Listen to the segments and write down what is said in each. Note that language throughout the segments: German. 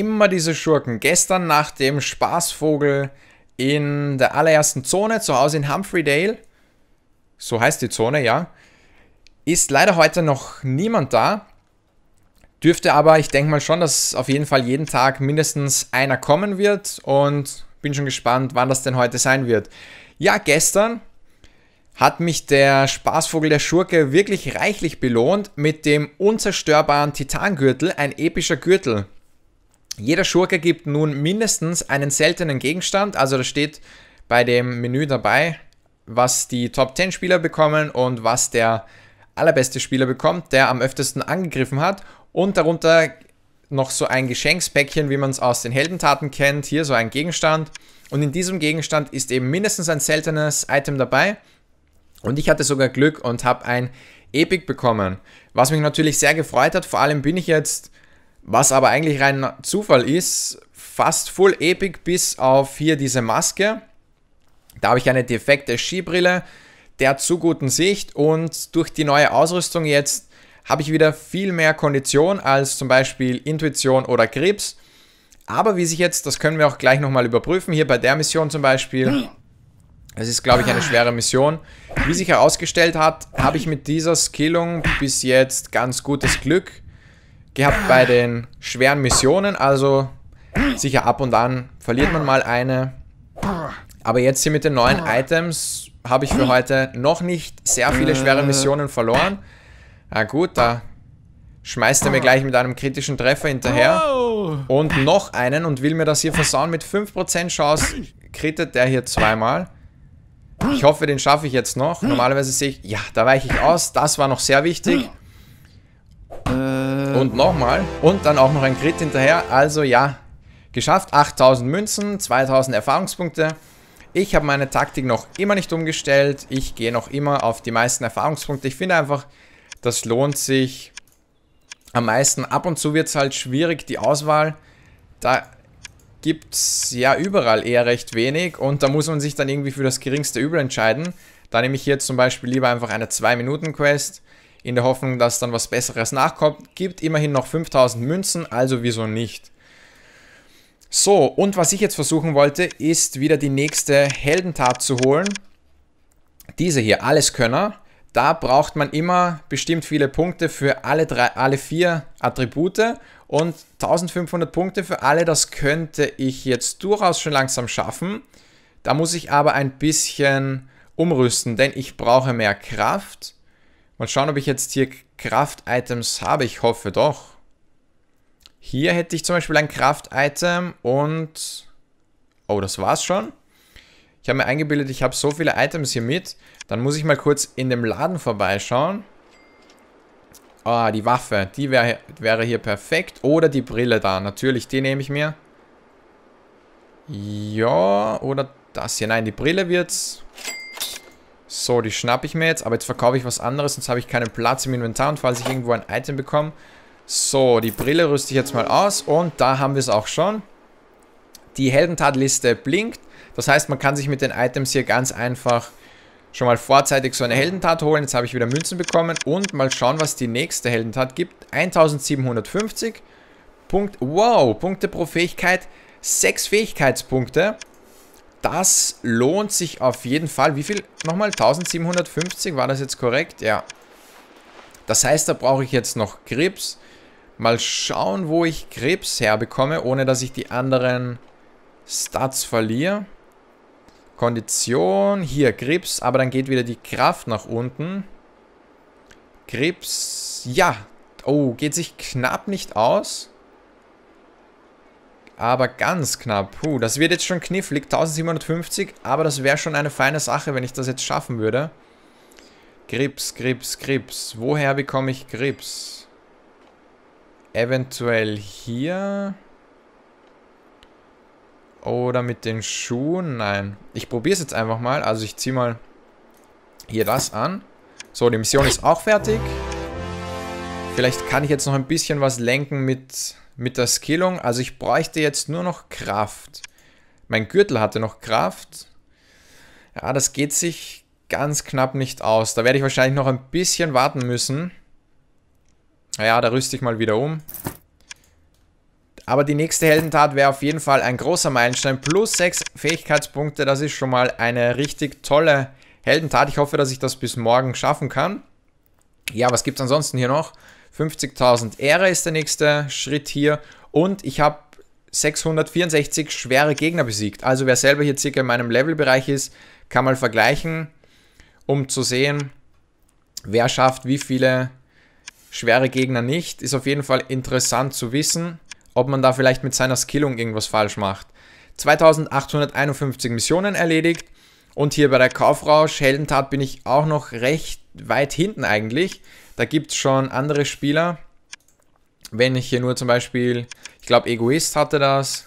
immer diese Schurken. Gestern nach dem Spaßvogel in der allerersten Zone, zu Hause in Humphreydale, so heißt die Zone, ja, ist leider heute noch niemand da. Dürfte aber, ich denke mal schon, dass auf jeden Fall jeden Tag mindestens einer kommen wird und bin schon gespannt, wann das denn heute sein wird. Ja, gestern hat mich der Spaßvogel der Schurke wirklich reichlich belohnt mit dem unzerstörbaren Titangürtel, ein epischer Gürtel. Jeder Schurke gibt nun mindestens einen seltenen Gegenstand, also da steht bei dem Menü dabei, was die Top 10 Spieler bekommen und was der allerbeste Spieler bekommt, der am öftesten angegriffen hat und darunter noch so ein Geschenkspäckchen, wie man es aus den Heldentaten kennt, hier so ein Gegenstand und in diesem Gegenstand ist eben mindestens ein seltenes Item dabei und ich hatte sogar Glück und habe ein Epic bekommen, was mich natürlich sehr gefreut hat, vor allem bin ich jetzt was aber eigentlich rein Zufall ist, fast full epic bis auf hier diese Maske. Da habe ich eine defekte Skibrille der zu guten Sicht und durch die neue Ausrüstung jetzt habe ich wieder viel mehr Kondition als zum Beispiel Intuition oder Krebs. Aber wie sich jetzt, das können wir auch gleich nochmal überprüfen, hier bei der Mission zum Beispiel, das ist, glaube ich, eine schwere Mission. Wie sich herausgestellt hat, habe ich mit dieser Skillung bis jetzt ganz gutes Glück gehabt bei den schweren Missionen. Also sicher ab und an verliert man mal eine. Aber jetzt hier mit den neuen Items habe ich für heute noch nicht sehr viele schwere Missionen verloren. Na gut, da schmeißt er mir gleich mit einem kritischen Treffer hinterher. Und noch einen und will mir das hier versauen. Mit 5% Chance kritet der hier zweimal. Ich hoffe, den schaffe ich jetzt noch. Normalerweise sehe ich, ja, da weiche ich aus. Das war noch sehr wichtig. Äh, und nochmal. Und dann auch noch ein Crit hinterher. Also ja, geschafft. 8000 Münzen, 2000 Erfahrungspunkte. Ich habe meine Taktik noch immer nicht umgestellt. Ich gehe noch immer auf die meisten Erfahrungspunkte. Ich finde einfach, das lohnt sich am meisten. Ab und zu wird es halt schwierig, die Auswahl. Da gibt es ja überall eher recht wenig und da muss man sich dann irgendwie für das geringste Übel entscheiden. Da nehme ich hier zum Beispiel lieber einfach eine 2-Minuten-Quest in der Hoffnung, dass dann was Besseres nachkommt. Gibt immerhin noch 5000 Münzen, also wieso nicht? So, und was ich jetzt versuchen wollte, ist wieder die nächste Heldentat zu holen. Diese hier, Alleskönner. Da braucht man immer bestimmt viele Punkte für alle, drei, alle vier Attribute und 1500 Punkte für alle, das könnte ich jetzt durchaus schon langsam schaffen. Da muss ich aber ein bisschen umrüsten, denn ich brauche mehr Kraft Mal schauen, ob ich jetzt hier Kraft-Items habe. Ich hoffe doch. Hier hätte ich zum Beispiel ein Kraft-Item und... Oh, das war's schon. Ich habe mir eingebildet, ich habe so viele Items hier mit. Dann muss ich mal kurz in dem Laden vorbeischauen. Ah, die Waffe. Die wäre hier perfekt. Oder die Brille da. Natürlich, die nehme ich mir. Ja, oder das hier. Nein, die Brille wird's. So, die schnappe ich mir jetzt, aber jetzt verkaufe ich was anderes, sonst habe ich keinen Platz im Inventar und falls ich irgendwo ein Item bekomme. So, die Brille rüste ich jetzt mal aus und da haben wir es auch schon. Die Heldentatliste blinkt, das heißt, man kann sich mit den Items hier ganz einfach schon mal vorzeitig so eine Heldentat holen. Jetzt habe ich wieder Münzen bekommen und mal schauen, was die nächste Heldentat gibt. 1750 Punkt, wow, Punkte pro Fähigkeit, 6 Fähigkeitspunkte. Das lohnt sich auf jeden Fall. Wie viel? Nochmal 1750, war das jetzt korrekt? Ja. Das heißt, da brauche ich jetzt noch Krebs. Mal schauen, wo ich Krebs herbekomme, ohne dass ich die anderen Stats verliere. Kondition, hier Krebs, aber dann geht wieder die Kraft nach unten. Krebs, ja, oh, geht sich knapp nicht aus. Aber ganz knapp. Puh, das wird jetzt schon knifflig. 1750, aber das wäre schon eine feine Sache, wenn ich das jetzt schaffen würde. Grips, Grips, Grips. Woher bekomme ich Grips? Eventuell hier. Oder mit den Schuhen? Nein. Ich probiere es jetzt einfach mal. Also ich ziehe mal hier das an. So, die Mission ist auch fertig. Vielleicht kann ich jetzt noch ein bisschen was lenken mit mit der Skillung. Also ich bräuchte jetzt nur noch Kraft. Mein Gürtel hatte noch Kraft. Ja, das geht sich ganz knapp nicht aus. Da werde ich wahrscheinlich noch ein bisschen warten müssen. Naja, da rüste ich mal wieder um. Aber die nächste Heldentat wäre auf jeden Fall ein großer Meilenstein. Plus 6 Fähigkeitspunkte, das ist schon mal eine richtig tolle Heldentat. Ich hoffe, dass ich das bis morgen schaffen kann. Ja, was gibt es ansonsten hier noch? 50.000 Ehre ist der nächste Schritt hier. Und ich habe 664 schwere Gegner besiegt. Also wer selber hier circa in meinem Levelbereich ist, kann mal vergleichen, um zu sehen, wer schafft wie viele schwere Gegner nicht. Ist auf jeden Fall interessant zu wissen, ob man da vielleicht mit seiner Skillung irgendwas falsch macht. 2851 Missionen erledigt. Und hier bei der Kaufrausch Heldentat bin ich auch noch recht weit hinten eigentlich. Da gibt es schon andere Spieler. Wenn ich hier nur zum Beispiel, ich glaube Egoist hatte das.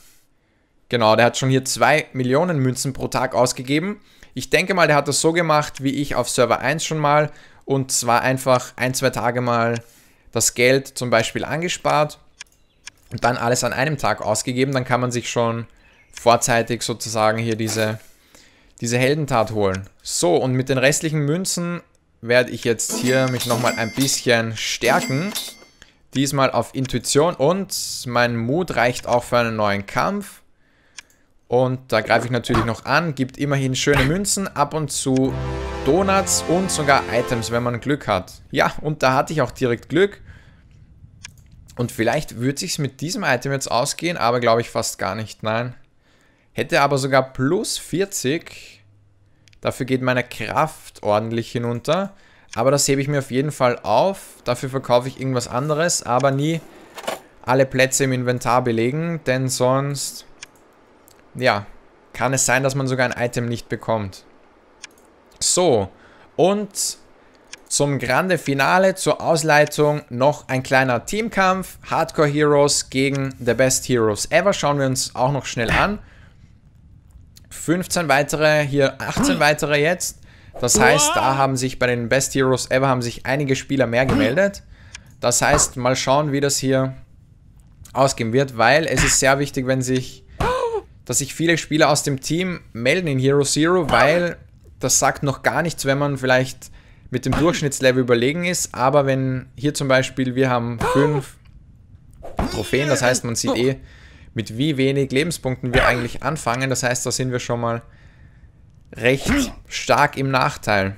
Genau, der hat schon hier 2 Millionen Münzen pro Tag ausgegeben. Ich denke mal, der hat das so gemacht, wie ich auf Server 1 schon mal. Und zwar einfach ein, zwei Tage mal das Geld zum Beispiel angespart und dann alles an einem Tag ausgegeben. Dann kann man sich schon vorzeitig sozusagen hier diese, diese Heldentat holen. So, und mit den restlichen Münzen werde ich jetzt hier mich nochmal ein bisschen stärken. Diesmal auf Intuition und mein Mut reicht auch für einen neuen Kampf. Und da greife ich natürlich noch an, gibt immerhin schöne Münzen, ab und zu Donuts und sogar Items, wenn man Glück hat. Ja, und da hatte ich auch direkt Glück. Und vielleicht wird sich's mit diesem Item jetzt ausgehen, aber glaube ich fast gar nicht, nein. Hätte aber sogar plus 40 Dafür geht meine Kraft ordentlich hinunter. Aber das hebe ich mir auf jeden Fall auf. Dafür verkaufe ich irgendwas anderes, aber nie alle Plätze im Inventar belegen, denn sonst, ja, kann es sein, dass man sogar ein Item nicht bekommt. So, und zum Grande Finale, zur Ausleitung noch ein kleiner Teamkampf. Hardcore Heroes gegen The Best Heroes Ever schauen wir uns auch noch schnell an. 15 weitere, hier 18 ah. weitere jetzt. Das heißt, da haben sich bei den Best Heroes Ever haben sich einige Spieler mehr gemeldet. Das heißt, mal schauen, wie das hier ausgehen wird, weil es ist sehr wichtig, wenn sich, dass sich viele Spieler aus dem Team melden in Hero Zero, weil das sagt noch gar nichts, wenn man vielleicht mit dem Durchschnittslevel überlegen ist, aber wenn hier zum Beispiel, wir haben fünf Trophäen, das heißt, man sieht oh. eh, mit wie wenig Lebenspunkten wir eigentlich anfangen. Das heißt, da sind wir schon mal recht stark im Nachteil.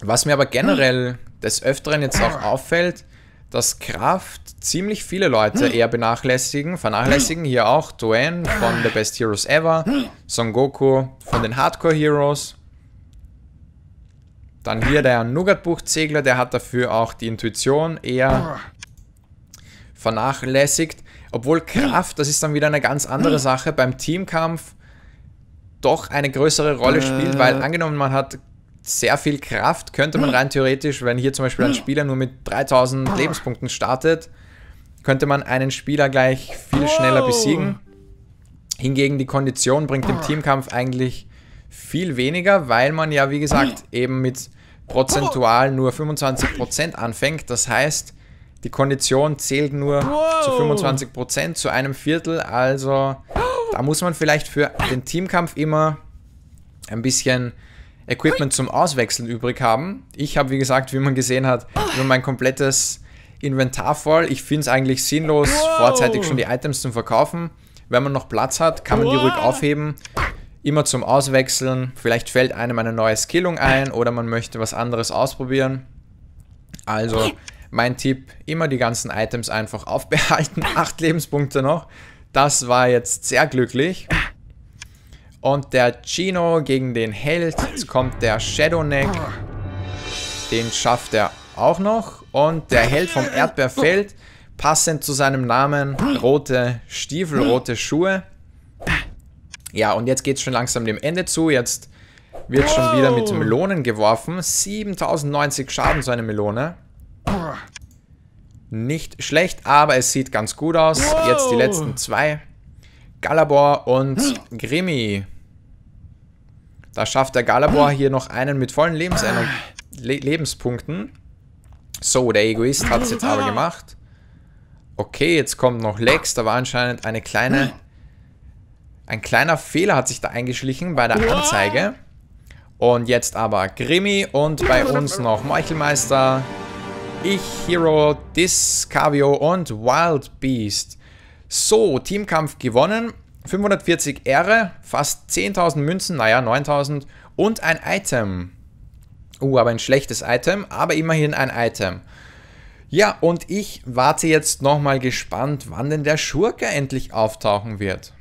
Was mir aber generell des Öfteren jetzt auch auffällt, dass Kraft ziemlich viele Leute eher benachlässigen, vernachlässigen. Hier auch Doen von The Best Heroes Ever, Son Goku von den Hardcore Heroes. Dann hier der Nougat-Buchzegler, der hat dafür auch die Intuition eher vernachlässigt. Obwohl hm. Kraft, das ist dann wieder eine ganz andere hm. Sache, beim Teamkampf doch eine größere Rolle äh. spielt, weil angenommen, man hat sehr viel Kraft, könnte man hm. rein theoretisch, wenn hier zum Beispiel ein Spieler nur mit 3000 Lebenspunkten startet, könnte man einen Spieler gleich viel schneller besiegen. Hingegen die Kondition bringt im Teamkampf eigentlich viel weniger, weil man ja, wie gesagt, eben mit prozentual nur 25% anfängt. Das heißt, die Kondition zählt nur wow. zu 25 zu einem Viertel. Also da muss man vielleicht für den Teamkampf immer ein bisschen Equipment zum Auswechseln übrig haben. Ich habe, wie gesagt, wie man gesehen hat, nur mein komplettes Inventar voll. Ich finde es eigentlich sinnlos, wow. vorzeitig schon die Items zu verkaufen. Wenn man noch Platz hat, kann man die ruhig aufheben. Immer zum Auswechseln. Vielleicht fällt einem eine neue Skillung ein oder man möchte was anderes ausprobieren. Also mein Tipp, immer die ganzen Items einfach aufbehalten. Acht Lebenspunkte noch. Das war jetzt sehr glücklich. Und der Chino gegen den Held. Jetzt kommt der Shadowneck. Den schafft er auch noch. Und der Held vom Erdbeerfeld, passend zu seinem Namen, rote Stiefel, rote Schuhe. Ja, und jetzt geht es schon langsam dem Ende zu. Jetzt wird schon wieder mit Melonen geworfen. 7090 Schaden, so eine Melone. Nicht schlecht, aber es sieht ganz gut aus. Jetzt die letzten zwei. Galabor und hm. Grimmi. Da schafft der Galabor hm. hier noch einen mit vollen Lebensener äh, Le Lebenspunkten. So, der Egoist hat es jetzt aber gemacht. Okay, jetzt kommt noch Lex. Da war anscheinend eine kleine... Hm. Ein kleiner Fehler hat sich da eingeschlichen bei der Anzeige. Und jetzt aber Grimmi und bei uns noch Meuchelmeister. Ich, Hero, Dis, Cavio und Wild Beast. So, Teamkampf gewonnen. 540 Ehre, fast 10.000 Münzen, naja, 9.000 und ein Item. Uh, aber ein schlechtes Item, aber immerhin ein Item. Ja, und ich warte jetzt nochmal gespannt, wann denn der Schurke endlich auftauchen wird.